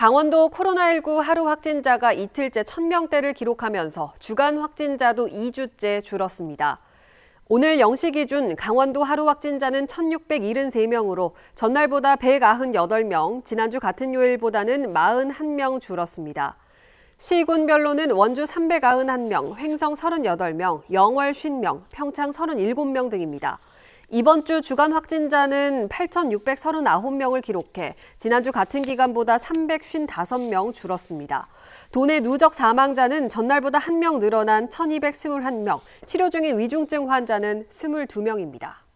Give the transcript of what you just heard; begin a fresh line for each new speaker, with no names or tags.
강원도 코로나19 하루 확진자가 이틀째 1000명대를 기록하면서 주간 확진자도 2주째 줄었습니다. 오늘 0시 기준 강원도 하루 확진자는 1,673명으로 전날보다 198명, 지난주 같은 요일보다는 41명 줄었습니다. 시군별로는 원주 391명, 횡성 38명, 영월 50명, 평창 37명 등입니다. 이번 주 주간 확진자는 8,639명을 기록해 지난주 같은 기간보다 355명 줄었습니다. 도내 누적 사망자는 전날보다 1명 늘어난 1,221명, 치료 중인 위중증 환자는 22명입니다.